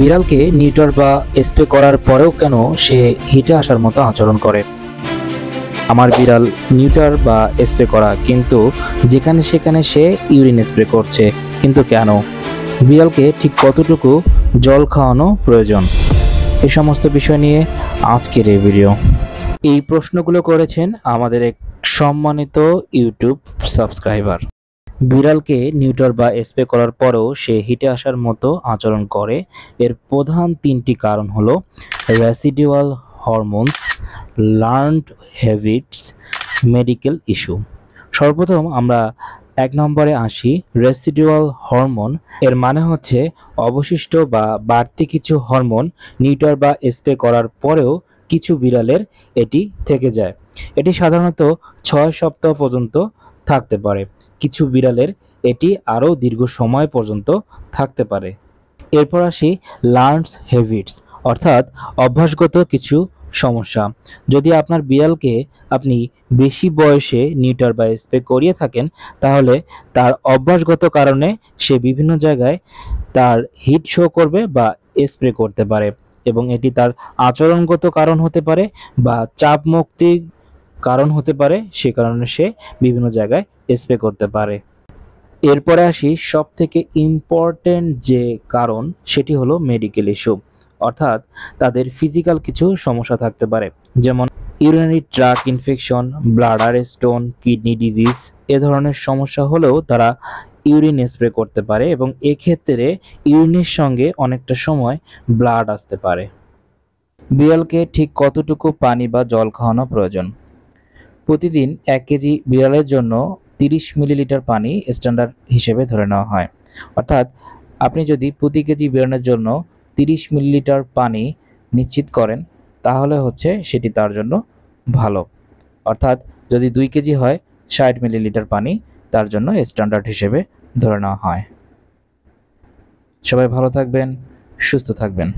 বিড়ালকে নিউটার বা স্প্রে করার পরেও কেন সে হিটে আসার মতো আচরণ করে আমার বিড়াল নিউটার বা স্প্রে করা কিন্তু যেখানে সেখানে সে ইউরিন স্প্রে করছে কিন্তু কেন বিড়ালকে ঠিক কতটুকু জল খাওয়ানো প্রয়োজন এ সমস্ত বিষয় নিয়ে আজকের এই ভিডিও এই প্রশ্নগুলো করেছেন আমাদের এক সম্মানিত ইউটিউব সাবস্ক্রাইবার বিড়ালকে নিউটার বা স্প্রে করার পরেও সে হিটে আসার মতো আচরণ করে এর প্রধান তিনটি কারণ হলো residual hormones learned habits medical issue সর্বপ্রথম আমরা এক নম্বরে আসি রেসিডুয়াল হরমোন এর মানে হচ্ছে অবশিষ্ট বা বাড়তি কিছু হরমোন নিউটার বা স্প্রে করার পরেও কিছু বিড়ালের এটি থেকে যায় এটি সাধারণত ছয় সপ্তাহ পর্যন্ত থাকতে পারে কিছু বিড়ালের এটি আরও দীর্ঘ সময় পর্যন্ত থাকতে পারে এরপর আসি লার্নস হ্যাবিটস অর্থাৎ অভ্যাসগত কিছু সমস্যা যদি আপনার বিড়ালকে আপনি বেশি বয়সে নিউটার বা স্প্রে করিয়ে থাকেন তাহলে তার অভ্যাসগত কারণে সে বিভিন্ন জায়গায় তার হিট শো করবে বা স্প্রে করতে পারে এবং এটি তার আচরণগত কারণ হতে পারে বা চাপ মুক্তির কারণ হতে পারে সে কারণে সে বিভিন্ন জায়গায় স্প্রে করতে পারে এরপরে আসি সব থেকে ইম্পর্টেন্ট যে কারণ সেটি হলো মেডিকেল ইস্যু অর্থাৎ তাদের ফিজিক্যাল কিছু সমস্যা থাকতে পারে যেমন urinary tract infection bladder stone kidney disease এ ধরনের সমস্যা হলেও তারা ইউরিন স্প্রে করতে পারে এবং এক্ষেত্রে ইউরিনের সঙ্গে অনেকটা সময় ব্লাড আসতে পারে বিড়ালকে ঠিক কতটুকু পানি বা জল খাওয়ানো প্রয়োজন প্রতিদিন এক কেজি বিড়ালের জন্য তিরিশ মিলিলিটার পানি স্ট্যান্ডার্ড হিসেবে ধরে নেওয়া হয় অর্থাৎ আপনি যদি প্রতি কেজি বেরোনোর জন্য তিরিশ মিলিলিটার পানি নিশ্চিত করেন তাহলে হচ্ছে সেটি তার জন্য ভালো অর্থাৎ যদি দুই কেজি হয় ষাট মিলিলিটার পানি তার জন্য স্ট্যান্ডার্ড হিসেবে ধরে নেওয়া হয় সবাই ভালো থাকবেন সুস্থ থাকবেন